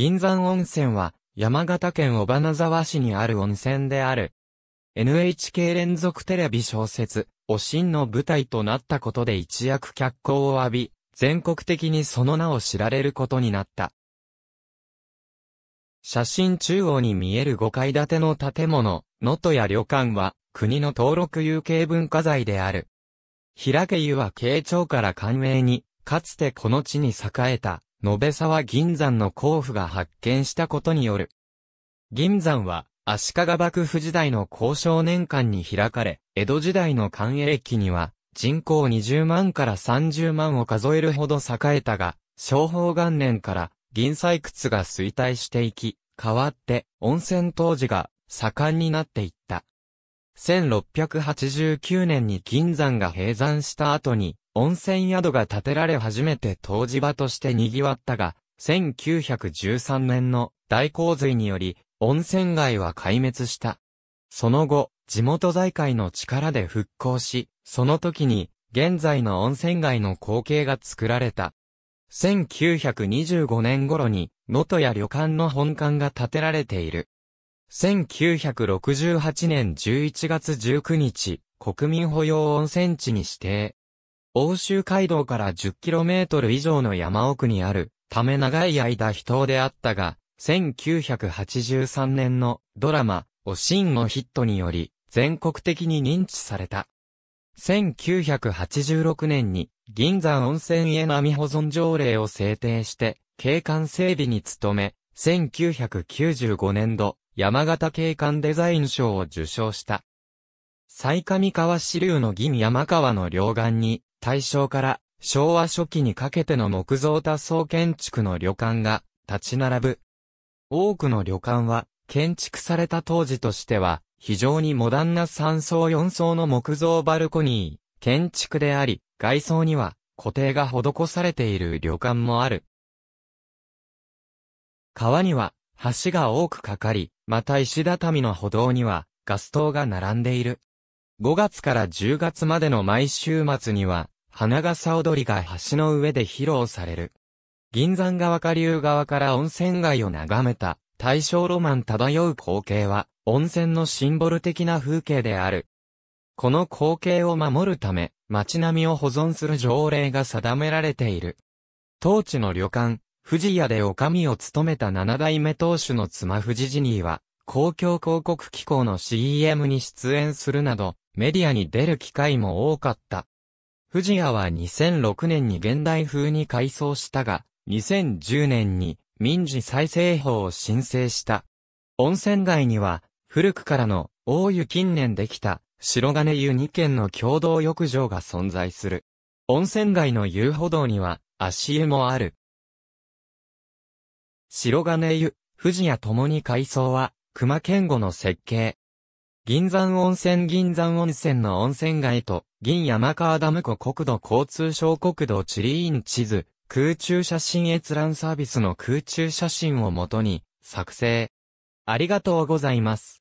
銀山温泉は、山形県尾花沢市にある温泉である。NHK 連続テレビ小説、おしんの舞台となったことで一躍脚光を浴び、全国的にその名を知られることになった。写真中央に見える5階建ての建物、能登や旅館は、国の登録有形文化財である。平家湯は慶長から官営に、かつてこの地に栄えた、延沢銀山の甲府が発見したことによる。銀山は、足利幕府時代の交渉年間に開かれ、江戸時代の官営期には、人口20万から30万を数えるほど栄えたが、昭法元年から銀採掘が衰退していき、変わって温泉当時が盛んになっていった。1689年に銀山が閉山した後に、温泉宿が建てられ初めて湯治場として賑わったが、1913年の大洪水により、温泉街は壊滅した。その後、地元財界の力で復興し、その時に、現在の温泉街の光景が作られた。1925年頃に、能登や旅館の本館が建てられている。1968年11月19日、国民保養温泉地に指定。欧州街道から 10km 以上の山奥にあるため長い間秘湯であったが、1983年のドラマ、おしんのヒットにより、全国的に認知された。1986年に、銀山温泉へ並保存条例を制定して、景観整備に努め、1995年度、山形景観デザイン賞を受賞した。最上川支流の銀山川の両岸に、大正から昭和初期にかけての木造多層建築の旅館が立ち並ぶ。多くの旅館は建築された当時としては非常にモダンな3層4層の木造バルコニー、建築であり、外装には固定が施されている旅館もある。川には橋が多くかかり、また石畳の歩道にはガス灯が並んでいる。5月から10月までの毎週末には、花笠踊りが橋の上で披露される。銀山川下流側から温泉街を眺めた大正ロマン漂う光景は温泉のシンボル的な風景である。この光景を守るため街並みを保存する条例が定められている。当地の旅館、富士屋で女将を務めた七代目当主の妻富士ジニーは公共広告機構の CM に出演するなどメディアに出る機会も多かった。藤屋は2006年に現代風に改装したが、2010年に民事再生法を申請した。温泉街には、古くからの大湯近年できた白金湯2軒の共同浴場が存在する。温泉街の遊歩道には足湯もある。白金湯、富士屋ともに改装は、熊健吾の設計、銀山温泉銀山温泉の温泉街と、銀山川ダム湖国土交通省国土地理院地図、空中写真閲覧サービスの空中写真をもとに、作成。ありがとうございます。